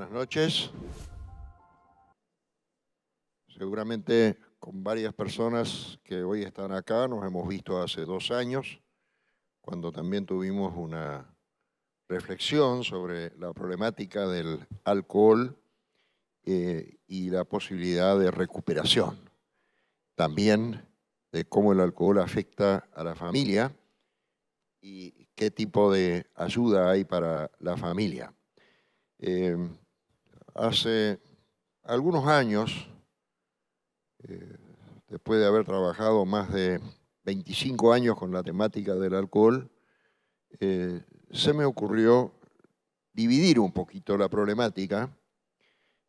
buenas noches. Seguramente con varias personas que hoy están acá, nos hemos visto hace dos años, cuando también tuvimos una reflexión sobre la problemática del alcohol eh, y la posibilidad de recuperación. También de cómo el alcohol afecta a la familia y qué tipo de ayuda hay para la familia. Eh, Hace algunos años, eh, después de haber trabajado más de 25 años con la temática del alcohol, eh, se me ocurrió dividir un poquito la problemática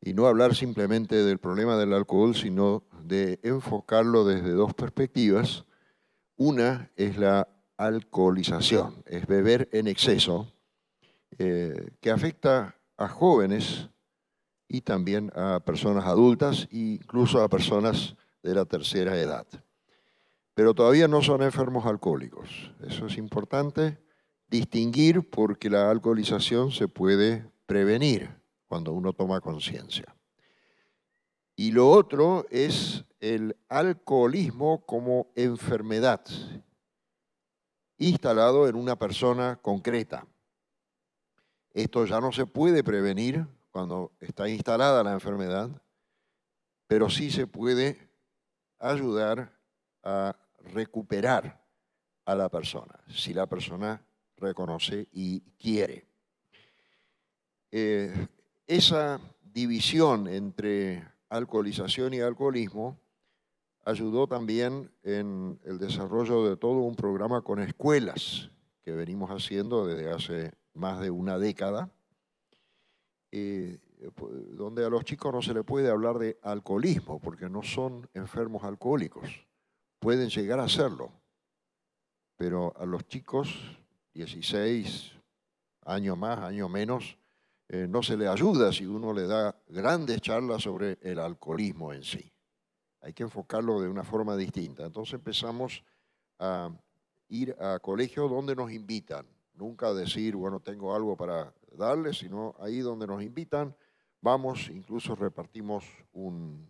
y no hablar simplemente del problema del alcohol, sino de enfocarlo desde dos perspectivas. Una es la alcoholización, es beber en exceso, eh, que afecta a jóvenes, y también a personas adultas e incluso a personas de la tercera edad. Pero todavía no son enfermos alcohólicos. Eso es importante distinguir porque la alcoholización se puede prevenir cuando uno toma conciencia. Y lo otro es el alcoholismo como enfermedad instalado en una persona concreta. Esto ya no se puede prevenir cuando está instalada la enfermedad, pero sí se puede ayudar a recuperar a la persona, si la persona reconoce y quiere. Eh, esa división entre alcoholización y alcoholismo ayudó también en el desarrollo de todo un programa con escuelas que venimos haciendo desde hace más de una década eh, eh, donde a los chicos no se le puede hablar de alcoholismo, porque no son enfermos alcohólicos. Pueden llegar a serlo, pero a los chicos, 16, años más, año menos, eh, no se le ayuda si uno le da grandes charlas sobre el alcoholismo en sí. Hay que enfocarlo de una forma distinta. Entonces empezamos a ir a colegios donde nos invitan. Nunca decir, bueno, tengo algo para darle, sino ahí donde nos invitan, vamos, incluso repartimos un,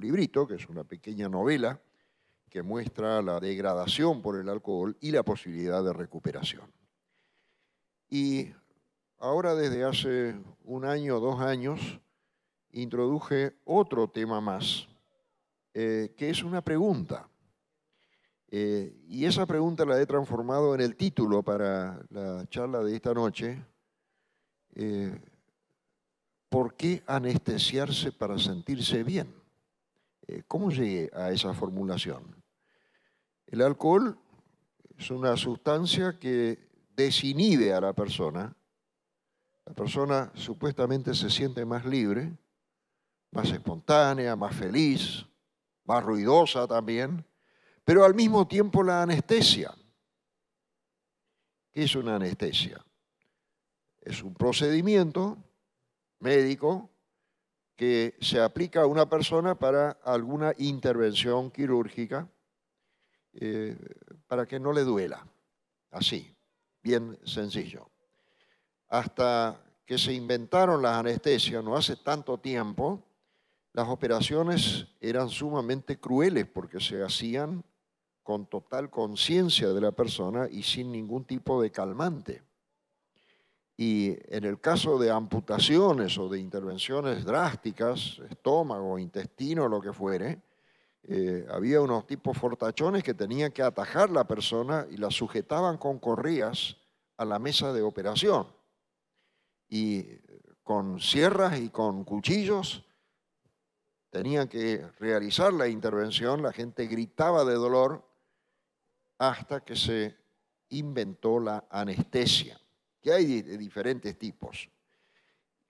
librito, que es una pequeña novela, que muestra la degradación por el alcohol y la posibilidad de recuperación. Y ahora desde hace un año, o dos años, introduje otro tema más, eh, que es una pregunta. Eh, y esa pregunta la he transformado en el título para la charla de esta noche, eh, ¿por qué anestesiarse para sentirse bien? Eh, ¿Cómo llegué a esa formulación? El alcohol es una sustancia que desinhibe a la persona. La persona supuestamente se siente más libre, más espontánea, más feliz, más ruidosa también, pero al mismo tiempo la anestesia. ¿Qué es una anestesia? Es un procedimiento médico que se aplica a una persona para alguna intervención quirúrgica eh, para que no le duela. Así, bien sencillo. Hasta que se inventaron las anestesias, no hace tanto tiempo, las operaciones eran sumamente crueles porque se hacían con total conciencia de la persona y sin ningún tipo de calmante. Y en el caso de amputaciones o de intervenciones drásticas, estómago, intestino, lo que fuere, eh, había unos tipos fortachones que tenían que atajar la persona y la sujetaban con corrías a la mesa de operación. Y con sierras y con cuchillos tenían que realizar la intervención, la gente gritaba de dolor hasta que se inventó la anestesia que hay de diferentes tipos.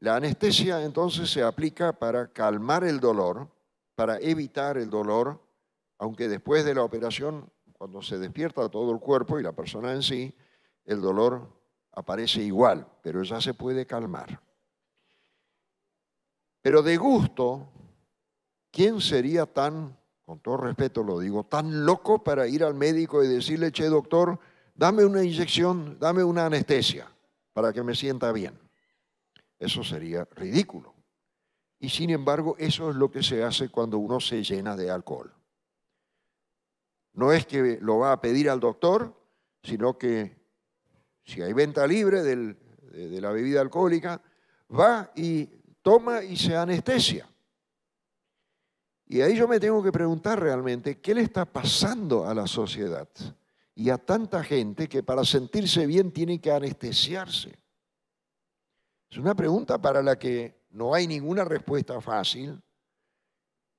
La anestesia entonces se aplica para calmar el dolor, para evitar el dolor, aunque después de la operación, cuando se despierta todo el cuerpo y la persona en sí, el dolor aparece igual, pero ya se puede calmar. Pero de gusto, ¿quién sería tan, con todo respeto lo digo, tan loco para ir al médico y decirle, che doctor, dame una inyección, dame una anestesia? para que me sienta bien. Eso sería ridículo. Y sin embargo, eso es lo que se hace cuando uno se llena de alcohol. No es que lo va a pedir al doctor, sino que si hay venta libre de la bebida alcohólica, va y toma y se anestesia. Y ahí yo me tengo que preguntar realmente, ¿qué le está pasando a la sociedad? y a tanta gente que para sentirse bien tiene que anestesiarse? Es una pregunta para la que no hay ninguna respuesta fácil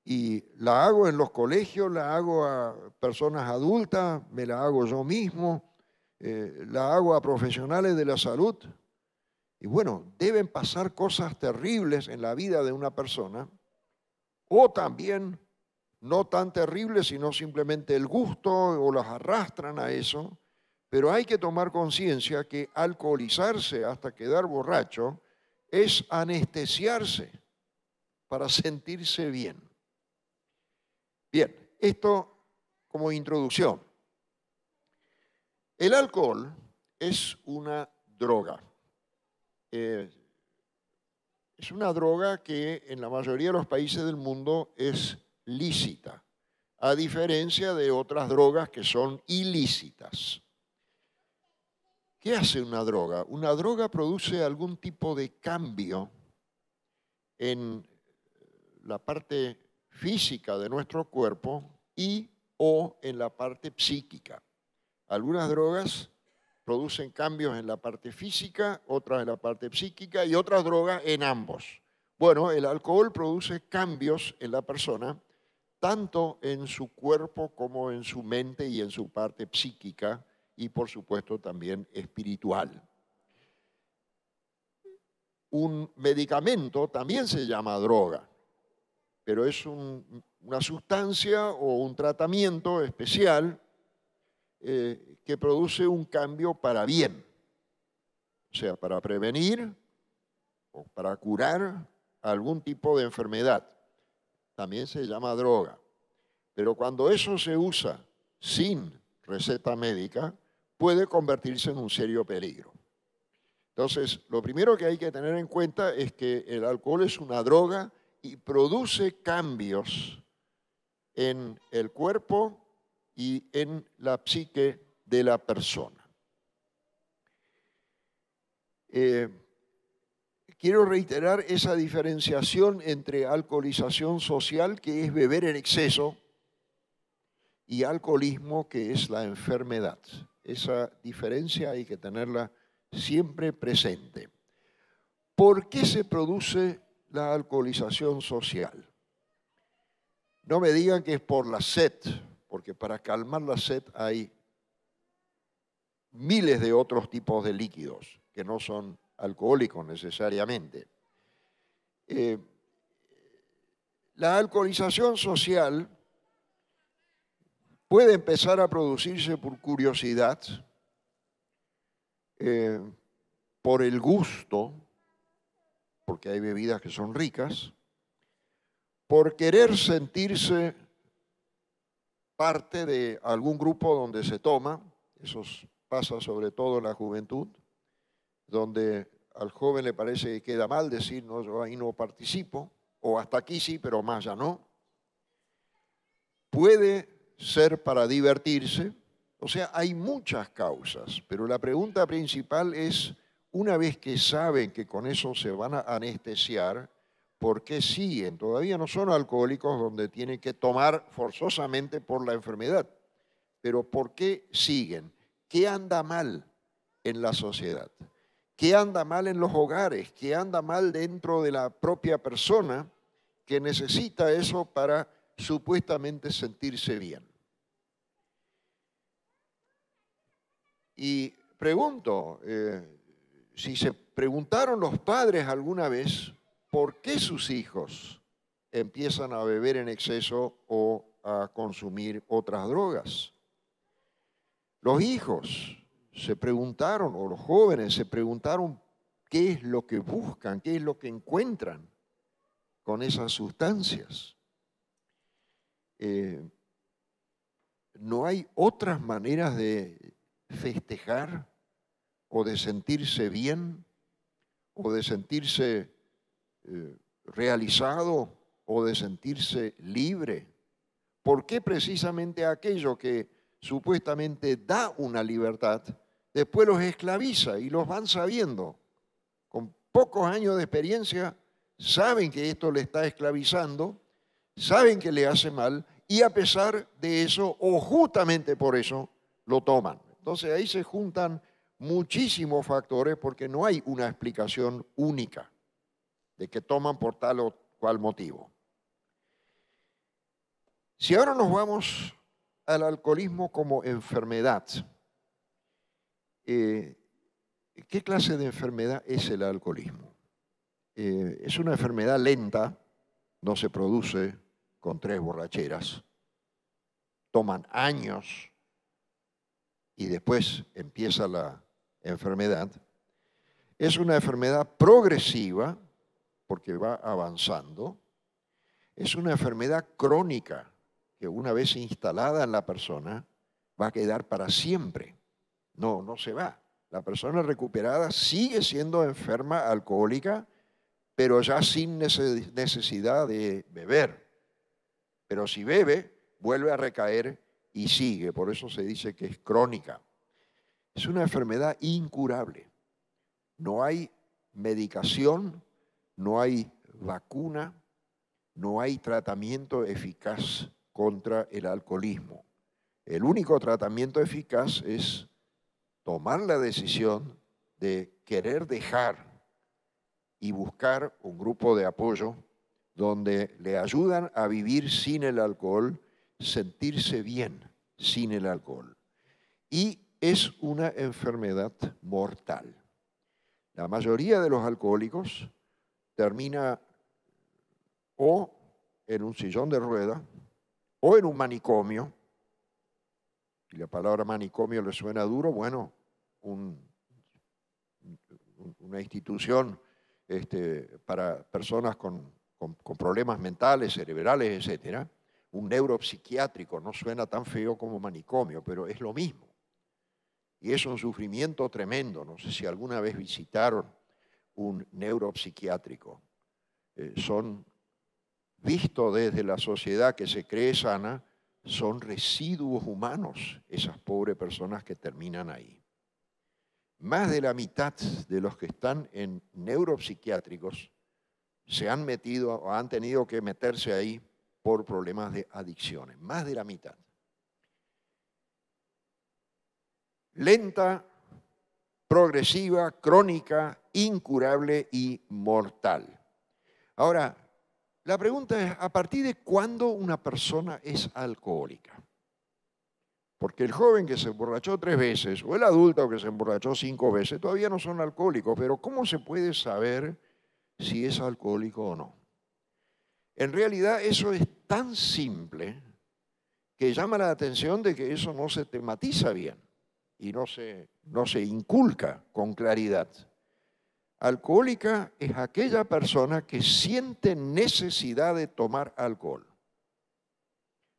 y la hago en los colegios, la hago a personas adultas, me la hago yo mismo, eh, la hago a profesionales de la salud. Y bueno, deben pasar cosas terribles en la vida de una persona o también no tan terrible sino simplemente el gusto o las arrastran a eso, pero hay que tomar conciencia que alcoholizarse hasta quedar borracho es anestesiarse para sentirse bien. Bien, esto como introducción. El alcohol es una droga. Eh, es una droga que en la mayoría de los países del mundo es lícita, a diferencia de otras drogas que son ilícitas. ¿Qué hace una droga? Una droga produce algún tipo de cambio en la parte física de nuestro cuerpo y o en la parte psíquica. Algunas drogas producen cambios en la parte física, otras en la parte psíquica y otras drogas en ambos. Bueno, el alcohol produce cambios en la persona tanto en su cuerpo como en su mente y en su parte psíquica y por supuesto también espiritual. Un medicamento también se llama droga, pero es una sustancia o un tratamiento especial eh, que produce un cambio para bien, o sea, para prevenir o para curar algún tipo de enfermedad también se llama droga. Pero cuando eso se usa sin receta médica, puede convertirse en un serio peligro. Entonces, lo primero que hay que tener en cuenta es que el alcohol es una droga y produce cambios en el cuerpo y en la psique de la persona. Eh, Quiero reiterar esa diferenciación entre alcoholización social, que es beber en exceso, y alcoholismo, que es la enfermedad. Esa diferencia hay que tenerla siempre presente. ¿Por qué se produce la alcoholización social? No me digan que es por la sed, porque para calmar la sed hay miles de otros tipos de líquidos que no son alcohólico necesariamente. Eh, la alcoholización social puede empezar a producirse por curiosidad, eh, por el gusto, porque hay bebidas que son ricas, por querer sentirse parte de algún grupo donde se toma, eso pasa sobre todo en la juventud, donde al joven le parece que queda mal decir, no, yo ahí no participo, o hasta aquí sí, pero más ya no. Puede ser para divertirse, o sea, hay muchas causas, pero la pregunta principal es, una vez que saben que con eso se van a anestesiar, ¿por qué siguen? Todavía no son alcohólicos donde tienen que tomar forzosamente por la enfermedad, pero ¿por qué siguen? ¿Qué anda mal en la sociedad? qué anda mal en los hogares, qué anda mal dentro de la propia persona que necesita eso para supuestamente sentirse bien. Y pregunto, eh, si se preguntaron los padres alguna vez por qué sus hijos empiezan a beber en exceso o a consumir otras drogas. Los hijos se preguntaron, o los jóvenes se preguntaron qué es lo que buscan, qué es lo que encuentran con esas sustancias. Eh, no hay otras maneras de festejar o de sentirse bien o de sentirse eh, realizado o de sentirse libre. ¿Por qué precisamente aquello que supuestamente da una libertad después los esclaviza y los van sabiendo. Con pocos años de experiencia saben que esto le está esclavizando, saben que le hace mal y a pesar de eso o justamente por eso lo toman. Entonces ahí se juntan muchísimos factores porque no hay una explicación única de que toman por tal o cual motivo. Si ahora nos vamos al alcoholismo como enfermedad, eh, ¿qué clase de enfermedad es el alcoholismo? Eh, es una enfermedad lenta, no se produce con tres borracheras, toman años y después empieza la enfermedad. Es una enfermedad progresiva porque va avanzando. Es una enfermedad crónica que una vez instalada en la persona va a quedar para siempre. No, no se va. La persona recuperada sigue siendo enferma alcohólica, pero ya sin necesidad de beber. Pero si bebe, vuelve a recaer y sigue. Por eso se dice que es crónica. Es una enfermedad incurable. No hay medicación, no hay vacuna, no hay tratamiento eficaz contra el alcoholismo. El único tratamiento eficaz es tomar la decisión de querer dejar y buscar un grupo de apoyo donde le ayudan a vivir sin el alcohol, sentirse bien sin el alcohol. Y es una enfermedad mortal. La mayoría de los alcohólicos termina o en un sillón de rueda o en un manicomio. Y la palabra manicomio le suena duro, bueno, una institución este, para personas con, problemas mentales, cerebrales, etc. Un neuropsiquiátrico, no suena tan feo como manicomio, pero es lo mismo. Y es un sufrimiento tremendo. No sé si alguna vez visitaron un neuropsiquiátrico. Eh, son, visto desde la sociedad que se cree sana, son residuos humanos esas pobres personas que terminan ahí más de la mitad de los que están en neuropsiquiátricos se han metido o han tenido que meterse ahí por problemas de adicciones, más de la mitad. Lenta, progresiva, crónica, incurable y mortal. Ahora, la pregunta es, ¿a partir de cuándo una persona es alcohólica? Porque el joven que se emborrachó tres veces o el adulto que se emborrachó cinco veces todavía no son alcohólicos, pero ¿cómo se puede saber si es alcohólico o no? En realidad eso es tan simple que llama la atención de que eso no se tematiza bien y no se, no se inculca con claridad. Alcohólica es aquella persona que siente necesidad de tomar alcohol.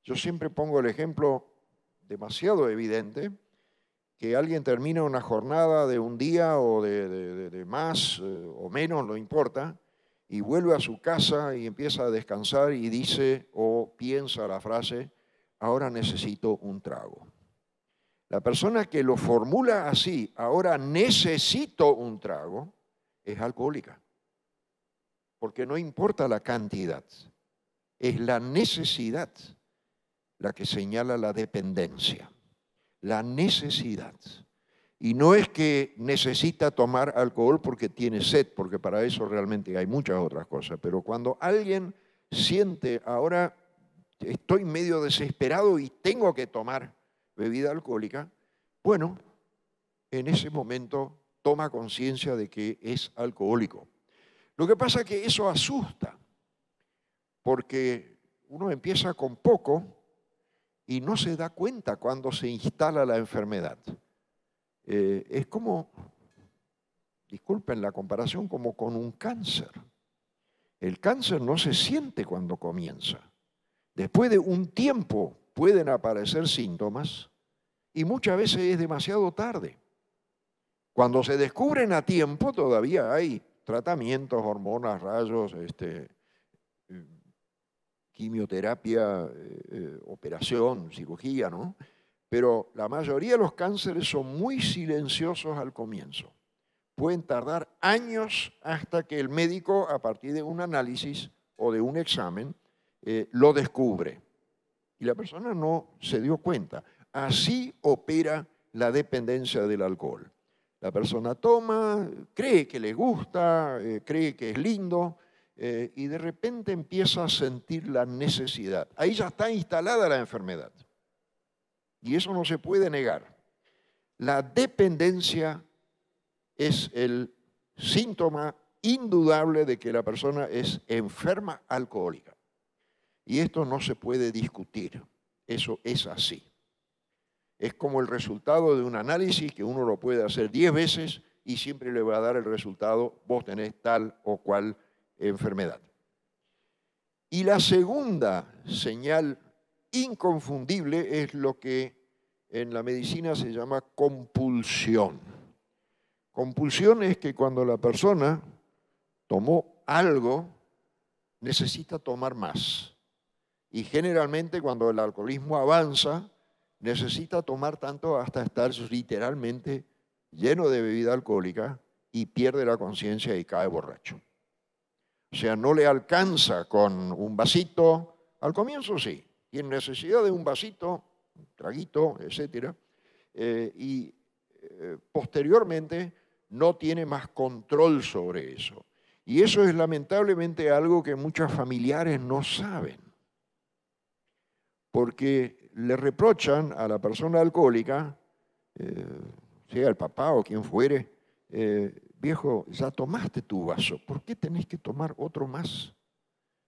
Yo siempre pongo el ejemplo demasiado evidente que alguien termina una jornada de un día o de, más eh, o menos, no importa, y vuelve a su casa y empieza a descansar y dice o piensa la frase, ahora necesito un trago. La persona que lo formula así, ahora necesito un trago, es alcohólica, porque no importa la cantidad, es la necesidad la que señala la dependencia, la necesidad. Y no es que necesita tomar alcohol porque tiene sed, porque para eso realmente hay muchas otras cosas, pero cuando alguien siente, ahora estoy medio desesperado y tengo que tomar bebida alcohólica, bueno, en ese momento toma conciencia de que es alcohólico. Lo que pasa es que eso asusta, porque uno empieza con poco y no se da cuenta cuando se instala la enfermedad. Eh, es como, disculpen la comparación, como con un cáncer. El cáncer no se siente cuando comienza. Después de un tiempo pueden aparecer síntomas y muchas veces es demasiado tarde. Cuando se descubren a tiempo todavía hay tratamientos, hormonas, rayos, este, quimioterapia, eh, eh, operación, cirugía, ¿no? Pero la mayoría de los cánceres son muy silenciosos al comienzo. Pueden tardar años hasta que el médico, a partir de un análisis o de un examen, eh, lo descubre. Y la persona no se dio cuenta. Así opera la dependencia del alcohol. La persona toma, cree que le gusta, cree que es lindo, eh, y de repente empieza a sentir la necesidad. Ahí ya está instalada la enfermedad. Y eso no se puede negar. La dependencia es el síntoma indudable de que la persona es enferma alcohólica. Y esto no se puede discutir. Eso es así. Es como el resultado de un análisis que uno lo puede hacer diez veces y siempre le va a dar el resultado, vos tenés tal o cual enfermedad. Y la segunda señal inconfundible es lo que en la medicina se llama compulsión. Compulsión es que cuando la persona tomó algo, necesita tomar más. Y generalmente cuando el alcoholismo avanza, necesita tomar tanto hasta estar literalmente lleno de bebida alcohólica y pierde la conciencia y cae borracho. O sea, no le alcanza con un vasito, al comienzo sí, y en necesidad de un vasito, un traguito, etc. Eh, y eh, posteriormente no tiene más control sobre eso. Y eso es lamentablemente algo que muchos familiares no saben, porque le reprochan a la persona alcohólica, eh, sea el papá o quien fuere, viejo, ya tomaste tu vaso, ¿por qué tenés que tomar otro más?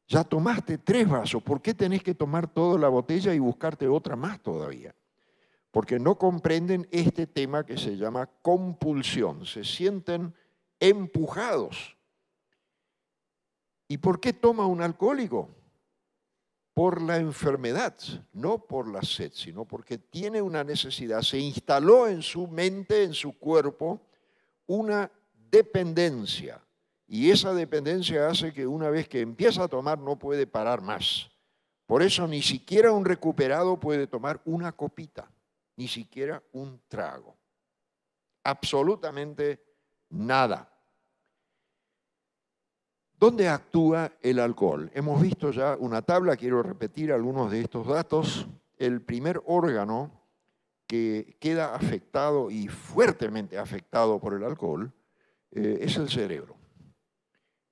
Ya tomaste tres vasos, ¿por qué tenés que tomar toda la botella y buscarte otra más todavía? Porque no comprenden este tema que se llama compulsión, se sienten empujados. ¿Y por qué toma un alcohólico? Por la enfermedad, no por la sed, sino porque tiene una necesidad, se instaló en su mente, en su cuerpo, una dependencia. Y esa dependencia hace que una vez que empieza a tomar no puede parar más. Por eso ni siquiera un recuperado puede tomar una copita, ni siquiera un trago. Absolutamente nada. ¿Dónde actúa el alcohol? Hemos visto ya una tabla, quiero repetir algunos de estos datos. El primer órgano que queda afectado y fuertemente afectado por el alcohol eh, es el cerebro.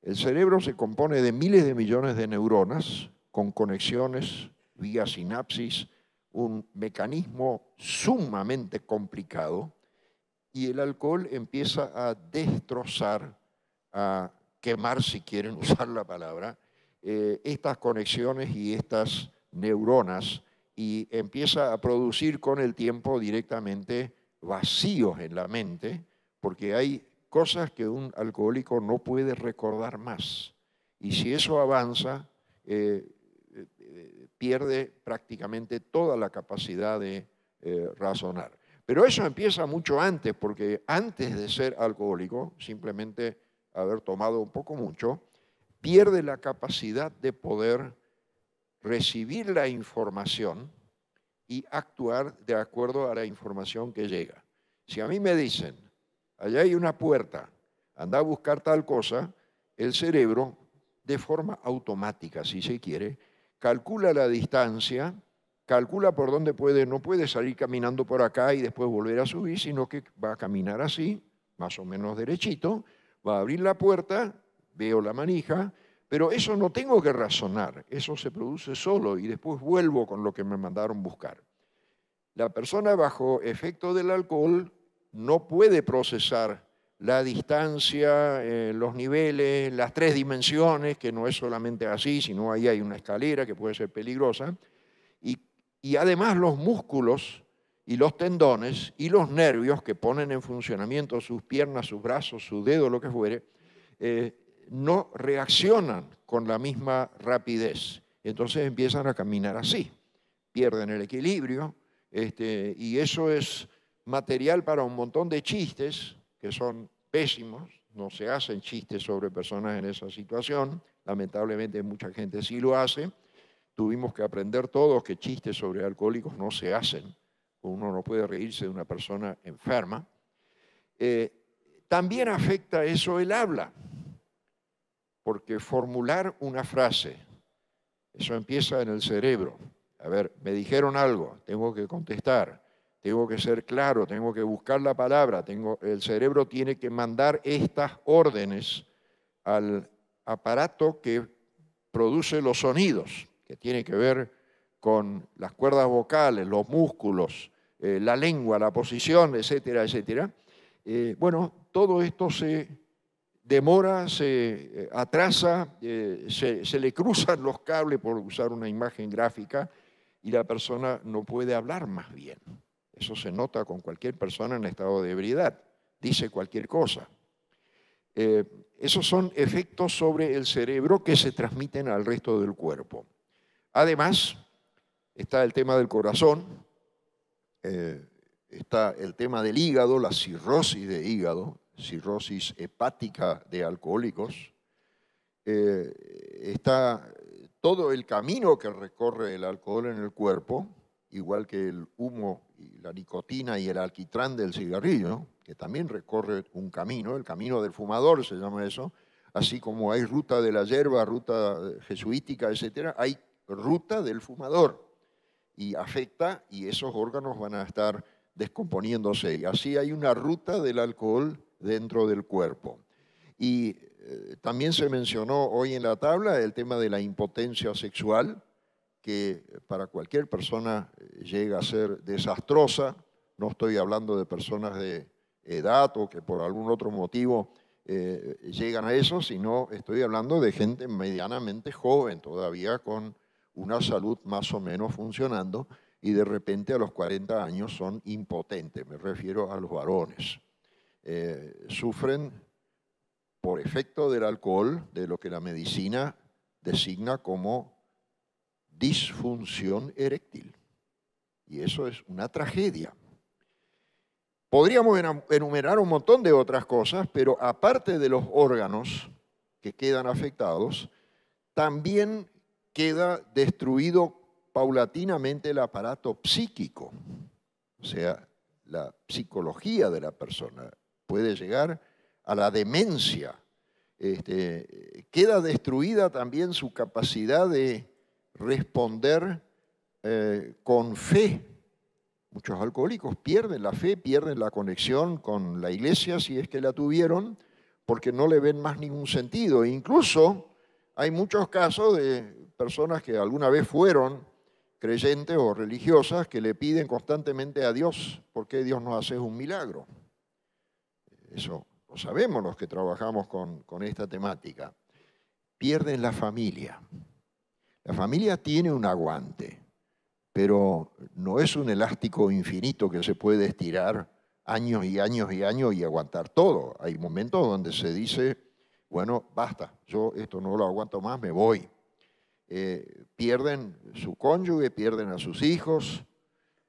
El cerebro se compone de miles de millones de neuronas con conexiones vía sinapsis, un mecanismo sumamente complicado, y el alcohol empieza a destrozar, a quemar, si quieren usar la palabra, eh, estas conexiones y estas neuronas, y empieza a producir con el tiempo directamente vacíos en la mente, porque hay cosas que un alcohólico no puede recordar más. Y si eso avanza, eh, eh, eh, pierde prácticamente toda la capacidad de razonar. Pero eso empieza mucho antes, porque antes de ser alcohólico, simplemente haber tomado un poco mucho, pierde la capacidad de poder recibir la información y actuar de acuerdo a la información que llega. Si a mí me dicen, allá hay una puerta, anda a buscar tal cosa, el cerebro, de forma automática, si se quiere, calcula la distancia, calcula por dónde puede, no puede salir caminando por acá y después volver a subir, sino que va a caminar así, más o menos derechito, va a abrir la puerta, veo la manija, pero eso no tengo que razonar, eso se produce solo y después vuelvo con lo que me mandaron buscar. La persona bajo efecto del alcohol no puede procesar la distancia, eh, los niveles, las tres dimensiones, que no es solamente así, sino ahí hay una escalera que puede ser peligrosa, y, además los músculos y los tendones y los nervios que ponen en funcionamiento sus piernas, sus brazos, su dedo, lo que fuere, eh, no reaccionan con la misma rapidez. Entonces empiezan a caminar así, pierden el equilibrio, este, y eso es material para un montón de chistes, que son pésimos, no se hacen chistes sobre personas en esa situación, lamentablemente mucha gente sí lo hace, tuvimos que aprender todos que chistes sobre alcohólicos no se hacen, uno no puede reírse de una persona enferma. Eh, también afecta eso el habla, porque formular una frase, eso empieza en el cerebro. A ver, me dijeron algo, tengo que contestar tengo que ser claro, tengo que buscar la palabra, el cerebro tiene que mandar estas órdenes al aparato que produce los sonidos, que tiene que ver con las cuerdas vocales, los músculos, eh, la lengua, la posición, etcétera, etcétera. Eh, bueno, todo esto se demora, se eh, atrasa, se le cruzan los cables, por usar una imagen gráfica, y la persona no puede hablar más bien. Eso se nota con cualquier persona en estado de ebriedad. Dice cualquier cosa. Eh, esos son efectos sobre el cerebro que se transmiten al resto del cuerpo. Además, está el tema del corazón, eh, está el tema del hígado, la cirrosis de hígado, cirrosis hepática de alcohólicos, eh, está todo el camino que recorre el alcohol en el cuerpo, igual que el humo y la nicotina y el alquitrán del cigarrillo, que también recorre un camino, el camino del fumador se llama eso, así como hay ruta de la hierba, ruta jesuítica, etcétera, hay ruta del fumador y afecta y esos órganos van a estar descomponiéndose. Y así hay una ruta del alcohol dentro del cuerpo. Y eh, también se mencionó hoy en la tabla el tema de la impotencia sexual, que para cualquier persona eh, llega a ser desastrosa. No estoy hablando de personas de edad o que por algún otro motivo eh, llegan a eso, sino estoy hablando de gente medianamente joven, todavía con una salud más o menos funcionando, y de repente a los 40 años son impotentes, me refiero a los varones. Eh, sufren por efecto del alcohol, de lo que la medicina designa como disfunción eréctil. Y eso es una tragedia. Podríamos enumerar un montón de otras cosas, pero aparte de los órganos que quedan afectados, también queda destruido paulatinamente el aparato psíquico, o sea, la psicología de la persona. Puede llegar a la demencia. Este, queda destruida también su capacidad de responder eh, con fe. Muchos alcohólicos pierden la fe, pierden la conexión con la iglesia, si es que la tuvieron, porque no le ven más ningún sentido. E incluso hay muchos casos de personas que alguna vez fueron creyentes o religiosas que le piden constantemente a Dios, ¿por qué Dios no hace un milagro? Eso lo sabemos los que trabajamos con esta temática. Pierden la familia la familia tiene un aguante, pero no es un elástico infinito que se puede estirar años y años y años y aguantar todo. Hay momentos donde se dice, bueno, basta, yo esto no lo aguanto más, me voy. Eh, pierden su cónyuge, pierden a sus hijos,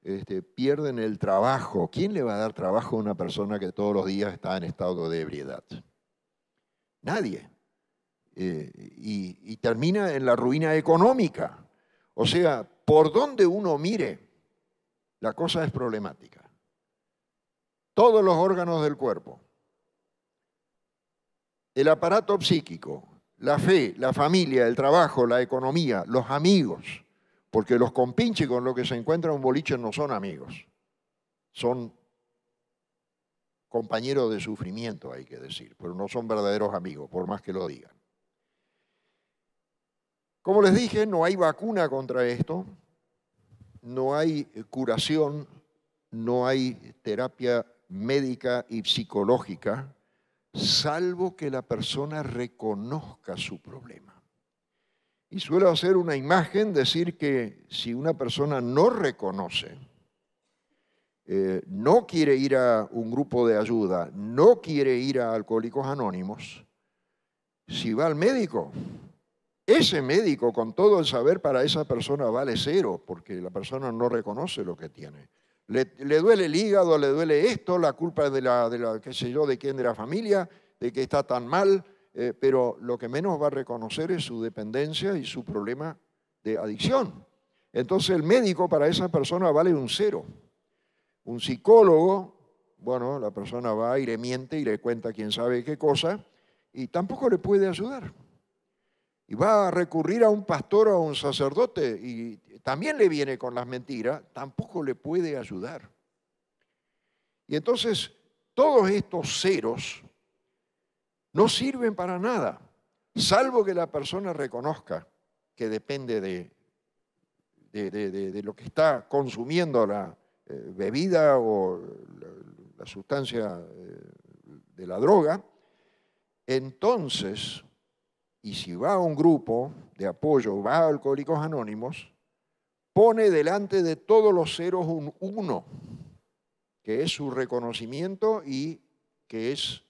este, pierden el trabajo. ¿Quién le va a dar trabajo a una persona que todos los días está en estado de ebriedad? Nadie. Eh, y, y termina en la ruina económica. O sea, por donde uno mire, la cosa es problemática. Todos los órganos del cuerpo, el aparato psíquico, la fe, la familia, el trabajo, la economía, los amigos, porque los compinches con los que se encuentra un boliche no son amigos, son compañeros de sufrimiento, hay que decir, pero no son verdaderos amigos, por más que lo digan. Como les dije, no hay vacuna contra esto, no hay curación, no hay terapia médica y psicológica, salvo que la persona reconozca su problema. Y suelo hacer una imagen, decir que si una persona no reconoce, eh, no quiere ir a un grupo de ayuda, no quiere ir a Alcohólicos Anónimos, si va al médico, ese médico, con todo el saber, para esa persona vale cero, porque la persona no reconoce lo que tiene. Le, duele el hígado, le duele esto, la culpa de la, de qué sé yo, de quién de la familia, de que está tan mal, eh, pero lo que menos va a reconocer es su dependencia y su problema de adicción. Entonces el médico para esa persona vale un cero. Un psicólogo, bueno, la persona va y le miente y le cuenta quién sabe qué cosa, y tampoco le puede ayudar y va a recurrir a un pastor o a un sacerdote y también le viene con las mentiras, tampoco le puede ayudar. Y entonces todos estos ceros no sirven para nada, salvo que la persona reconozca que depende de, de, lo que está consumiendo la eh, bebida o la, sustancia eh, de la droga, entonces y si va a un grupo de apoyo, va a Alcohólicos Anónimos, pone delante de todos los ceros un uno, que es su reconocimiento y que es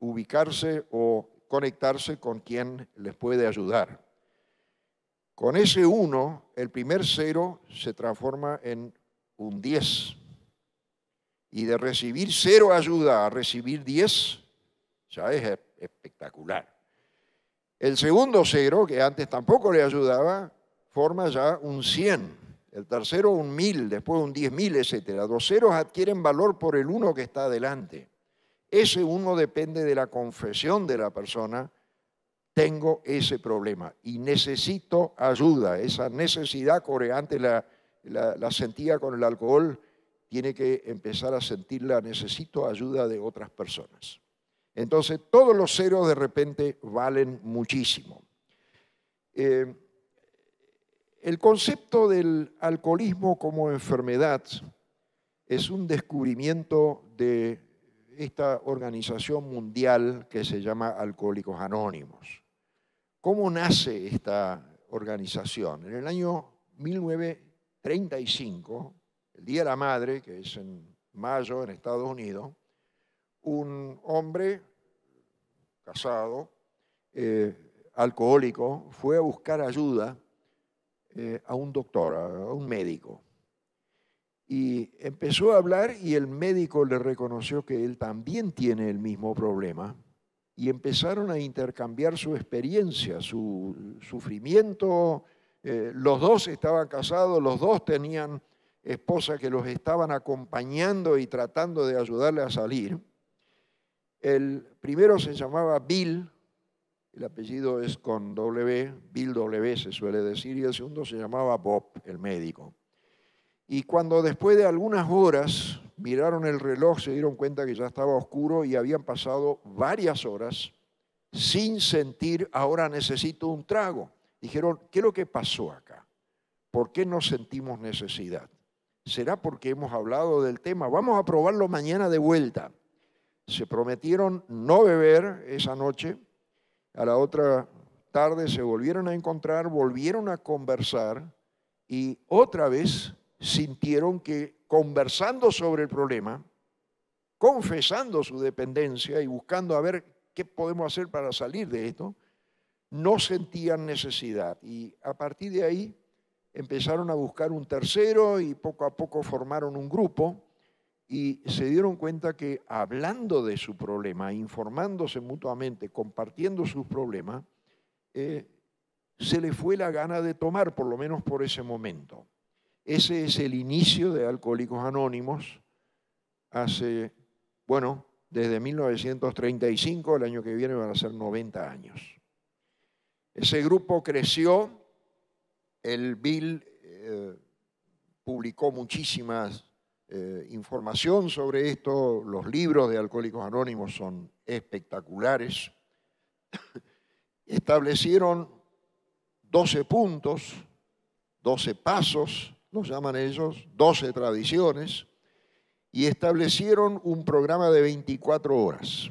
ubicarse o conectarse con quien les puede ayudar. Con ese uno, el primer cero se transforma en un 10. Y de recibir cero ayuda a recibir 10, ya es espectacular. El segundo cero, que antes tampoco le ayudaba, forma ya un 100. El tercero un 1000, después un 10.000, etc. Los ceros adquieren valor por el uno que está adelante. Ese uno depende de la confesión de la persona. Tengo ese problema y necesito ayuda. Esa necesidad coreante la, la sentía con el alcohol, tiene que empezar a sentirla. Necesito ayuda de otras personas. Entonces, todos los ceros de repente valen muchísimo. Eh, el concepto del alcoholismo como enfermedad es un descubrimiento de esta organización mundial que se llama Alcohólicos Anónimos. ¿Cómo nace esta organización? En el año 1935, el Día de la Madre, que es en mayo en Estados Unidos, un hombre casado, eh, alcohólico, fue a buscar ayuda eh, a un doctor, a un médico. Y empezó a hablar y el médico le reconoció que él también tiene el mismo problema y empezaron a intercambiar su experiencia, su sufrimiento. Eh, los dos estaban casados, los dos tenían esposas que los estaban acompañando y tratando de ayudarle a salir. El primero se llamaba Bill, el apellido es con W, Bill W se suele decir, y el segundo se llamaba Bob, el médico. Y cuando después de algunas horas miraron el reloj, se dieron cuenta que ya estaba oscuro y habían pasado varias horas sin sentir, ahora necesito un trago. Dijeron, ¿qué es lo que pasó acá? ¿Por qué no sentimos necesidad? ¿Será porque hemos hablado del tema? Vamos a probarlo mañana de vuelta se prometieron no beber esa noche, a la otra tarde se volvieron a encontrar, volvieron a conversar y otra vez sintieron que conversando sobre el problema, confesando su dependencia y buscando a ver qué podemos hacer para salir de esto, no sentían necesidad. Y a partir de ahí empezaron a buscar un tercero y poco a poco formaron un grupo y se dieron cuenta que hablando de su problema, informándose mutuamente, compartiendo sus problemas, eh, se le fue la gana de tomar, por lo menos por ese momento. Ese es el inicio de Alcohólicos Anónimos, hace, bueno, desde 1935, el año que viene van a ser 90 años. Ese grupo creció, el Bill eh, publicó muchísimas eh, información sobre esto. Los libros de Alcohólicos Anónimos son espectaculares. Establecieron 12 puntos, 12 pasos, los llaman ellos, 12 tradiciones, y establecieron un programa de 24 horas.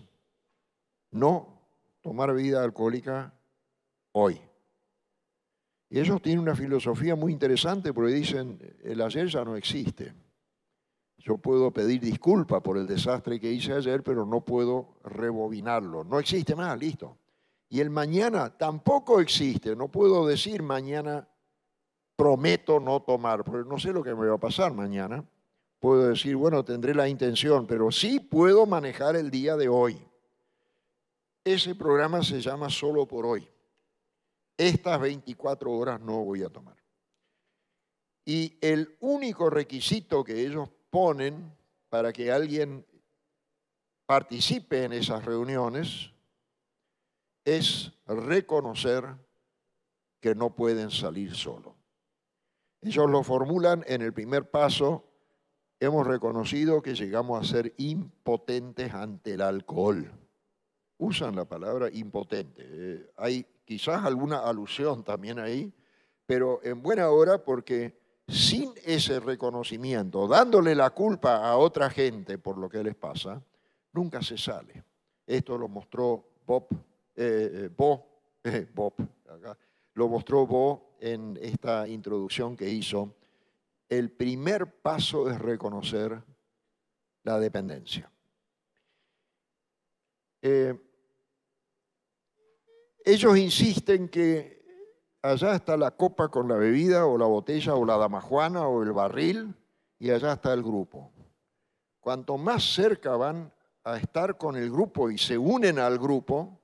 No tomar vida alcohólica hoy. Y ellos tienen una filosofía muy interesante porque dicen, el ayer ya no existe. Yo puedo pedir disculpas por el desastre que hice ayer, pero no puedo rebobinarlo. No existe más, listo. Y el mañana tampoco existe. No puedo decir mañana prometo no tomar, porque no sé lo que me va a pasar mañana. Puedo decir, bueno, tendré la intención, pero sí puedo manejar el día de hoy. Ese programa se llama Solo por hoy. Estas 24 horas no voy a tomar. Y el único requisito que ellos para que alguien participe en esas reuniones es reconocer que no pueden salir solo. Ellos lo formulan en el primer paso, hemos reconocido que llegamos a ser impotentes ante el alcohol. Usan la palabra impotente. Eh, hay quizás alguna alusión también ahí, pero en buena hora porque sin ese reconocimiento, dándole la culpa a otra gente por lo que les pasa, nunca se sale. Esto lo mostró Bob, eh, eh, Bo, Bob lo mostró Bo en esta introducción que hizo. El primer paso es reconocer la dependencia. Eh, ellos insisten que allá está la copa con la bebida o la botella o la damajuana o el barril y allá está el grupo. Cuanto más cerca van a estar con el grupo y se unen al grupo,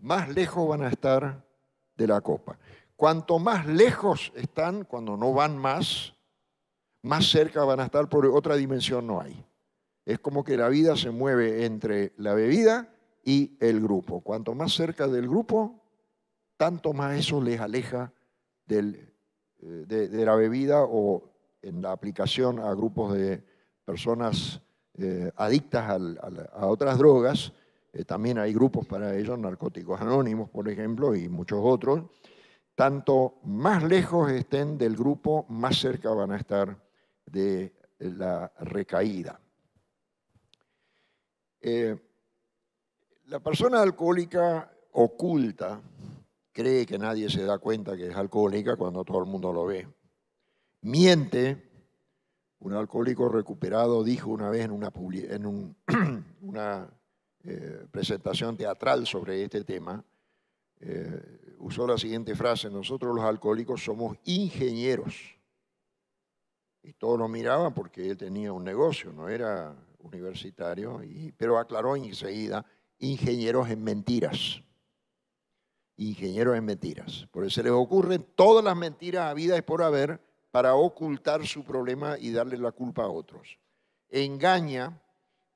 más lejos van a estar de la copa. Cuanto más lejos están, cuando no van más, más cerca van a estar, por otra dimensión no hay. Es como que la vida se mueve entre la bebida y el grupo. Cuanto más cerca del grupo, tanto más eso les aleja eh, de, la bebida o en la aplicación a grupos de personas eh, adictas a otras drogas. Eh, también hay grupos para ellos, Narcóticos Anónimos, por ejemplo, y muchos otros. Tanto más lejos estén del grupo, más cerca van a estar de la recaída. la persona alcohólica oculta cree que nadie se da cuenta que es alcohólica cuando todo el mundo lo ve. Miente. Un alcohólico recuperado dijo una vez en una, en una eh, presentación teatral sobre este tema, eh, usó la siguiente frase, nosotros los alcohólicos somos ingenieros. Y todos lo miraban porque él tenía un negocio, no era universitario, pero aclaró enseguida, ingenieros en mentiras. Ingenieros en mentiras. porque se les ocurren todas las mentiras habidas por haber para ocultar su problema y darle la culpa a otros. Engaña,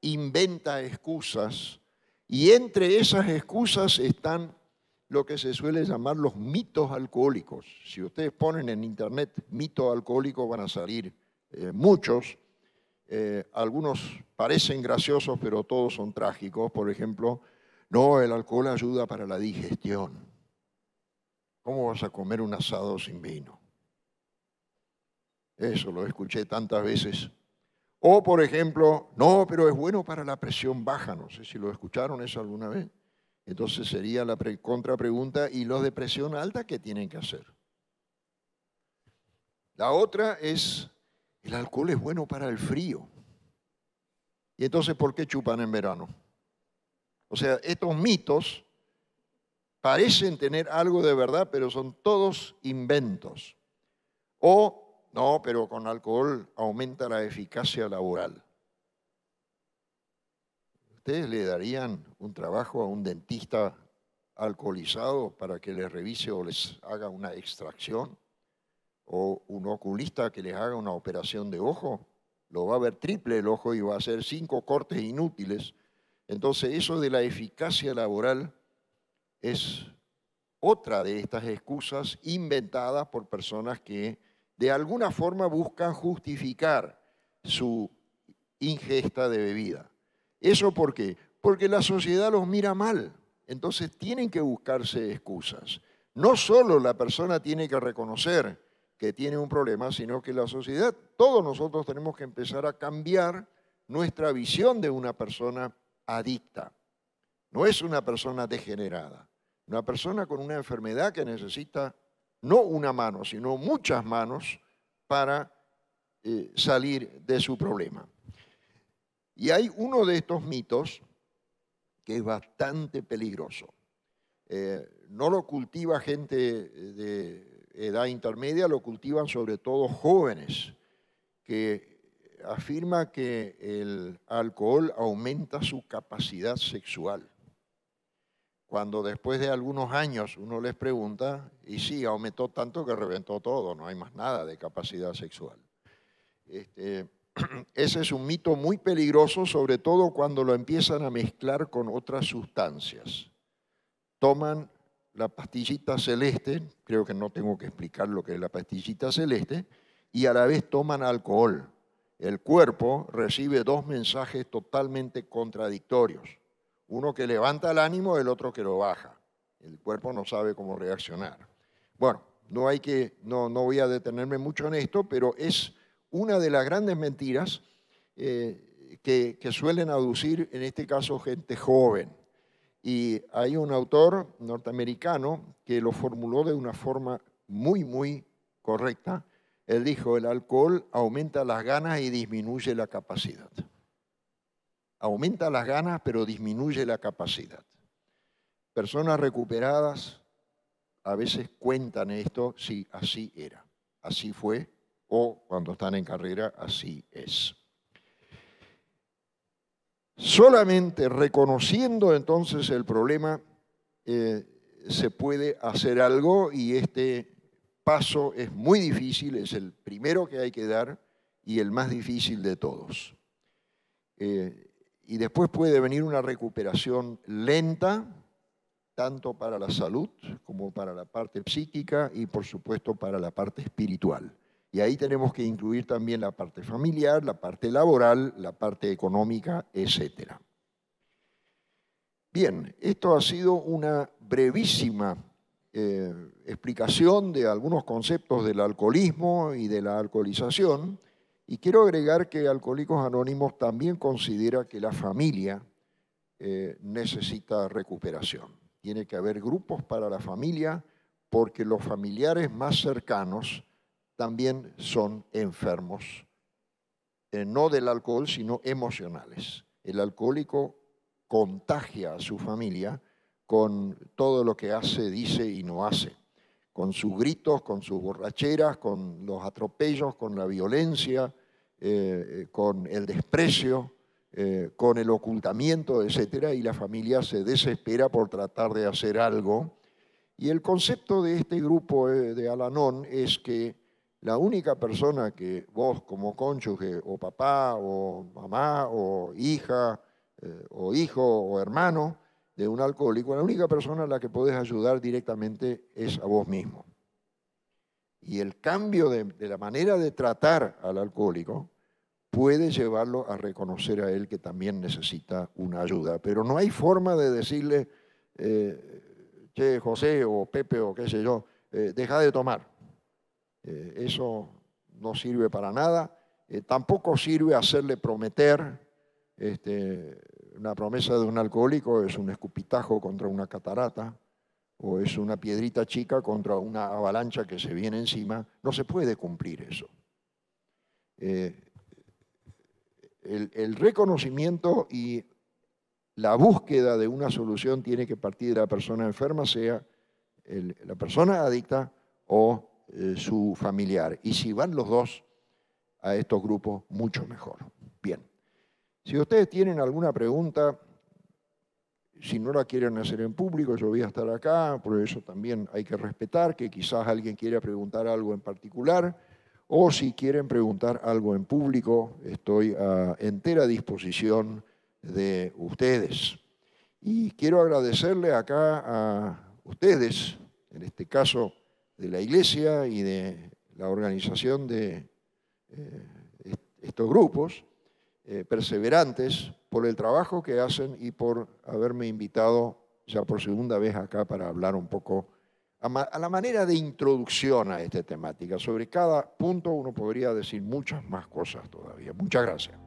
inventa excusas y entre esas excusas están lo que se suele llamar los mitos alcohólicos. Si ustedes ponen en internet mito alcohólicos van a salir eh, muchos. Eh, algunos parecen graciosos, pero todos son trágicos. Por ejemplo, no, el alcohol ayuda para la digestión. ¿Cómo vas a comer un asado sin vino? Eso lo escuché tantas veces. O, por ejemplo, no, pero es bueno para la presión baja. No sé si lo escucharon eso alguna vez. Entonces sería la pregunta, ¿y los de presión alta qué tienen que hacer? La otra es, el alcohol es bueno para el frío. Y entonces, ¿por qué chupan en verano? O sea, estos mitos parecen tener algo de verdad, pero son todos inventos. O, no, pero con alcohol aumenta la eficacia laboral. ¿Ustedes le darían un trabajo a un dentista alcoholizado para que les revise o les haga una extracción? ¿O un oculista que les haga una operación de ojo? Lo va a ver triple el ojo y va a hacer cinco cortes inútiles. Entonces eso de la eficacia laboral es otra de estas excusas inventadas por personas que de alguna forma buscan justificar su ingesta de bebida. ¿Eso por qué? Porque la sociedad los mira mal. Entonces tienen que buscarse excusas. No solo la persona tiene que reconocer que tiene un problema, sino que la sociedad, todos nosotros tenemos que empezar a cambiar nuestra visión de una persona adicta. No es una persona degenerada, una persona con una enfermedad que necesita no una mano, sino muchas manos para eh, salir de su problema. Y hay uno de estos mitos que es bastante peligroso. Eh, no lo cultiva gente eh, de edad intermedia, lo cultivan sobre todo jóvenes, que afirma que el alcohol aumenta su capacidad sexual cuando después de algunos años uno les pregunta, y sí, aumentó tanto que reventó todo, no hay más nada de capacidad sexual. Este, ese es un mito muy peligroso, sobre todo cuando lo empiezan a mezclar con otras sustancias. Toman la pastillita celeste, creo que no tengo que explicar lo que es la pastillita celeste, y a la vez toman alcohol. El cuerpo recibe dos mensajes totalmente contradictorios. Uno que levanta el ánimo, el otro que lo baja. El cuerpo no sabe cómo reaccionar. Bueno, no, no, voy a detenerme mucho en esto, pero es una de las grandes mentiras eh, que, que suelen aducir, en este caso, gente joven. Y hay un autor norteamericano que lo formuló de una forma muy, muy correcta. Él dijo, el alcohol aumenta las ganas y disminuye la capacidad aumenta las ganas pero disminuye la capacidad. Personas recuperadas a veces cuentan esto si así era, así fue, o cuando están en carrera, así es. Solamente reconociendo entonces el problema eh, se puede hacer algo y este paso es muy difícil, es el primero que hay que dar y el más difícil de todos. Eh, y después puede venir una recuperación lenta, tanto para la salud como para la parte psíquica y por supuesto para la parte espiritual. Y ahí tenemos que incluir también la parte familiar, la parte laboral, la parte económica, etc. Bien, esto ha sido una brevísima eh, explicación de algunos conceptos del alcoholismo y de la alcoholización. Y quiero agregar que Alcohólicos Anónimos también considera que la familia eh, necesita recuperación. Tiene que haber grupos para la familia porque los familiares más cercanos también son enfermos, eh, no del alcohol, sino emocionales. El alcohólico contagia a su familia con todo lo que hace, dice y no hace, con sus gritos, con sus borracheras, con los atropellos, con la violencia, eh, eh, con el desprecio, eh, con el ocultamiento, etc. Y la familia se desespera por tratar de hacer algo. Y el concepto de este grupo de Alanón es que la única persona que vos como cónyuge o papá o mamá o hija o hijo o hermano de un alcohólico, la única persona a la que podés ayudar directamente es a vos mismo. Y el cambio de la manera de tratar al alcohólico puede llevarlo a reconocer a él que también necesita una ayuda. Pero no hay forma de decirle, eh, che, José o Pepe o qué sé yo, eh, deja de tomar. Eh, eso no sirve para nada. tampoco sirve hacerle prometer. Este, una promesa de un alcohólico es un escupitajo contra una catarata o es una piedrita chica contra una avalancha que se viene encima. No se puede cumplir eso el, reconocimiento y la búsqueda de una solución tiene que partir de la persona enferma, sea la persona adicta o eh, su familiar. Y si van los dos a estos grupos, mucho mejor. Bien. Si ustedes tienen alguna pregunta, si no la quieren hacer en público, yo voy a estar acá, por eso también hay que respetar que quizás alguien quiera preguntar algo en particular o si quieren preguntar algo en público, estoy a entera disposición de ustedes. Y quiero agradecerle acá a ustedes, en este caso de la Iglesia y de la organización de eh, estos grupos, eh, perseverantes, por el trabajo que hacen y por haberme invitado ya por segunda vez acá para hablar un poco a la manera de introducción a esta temática. Sobre cada punto uno podría decir muchas más cosas todavía. Muchas gracias.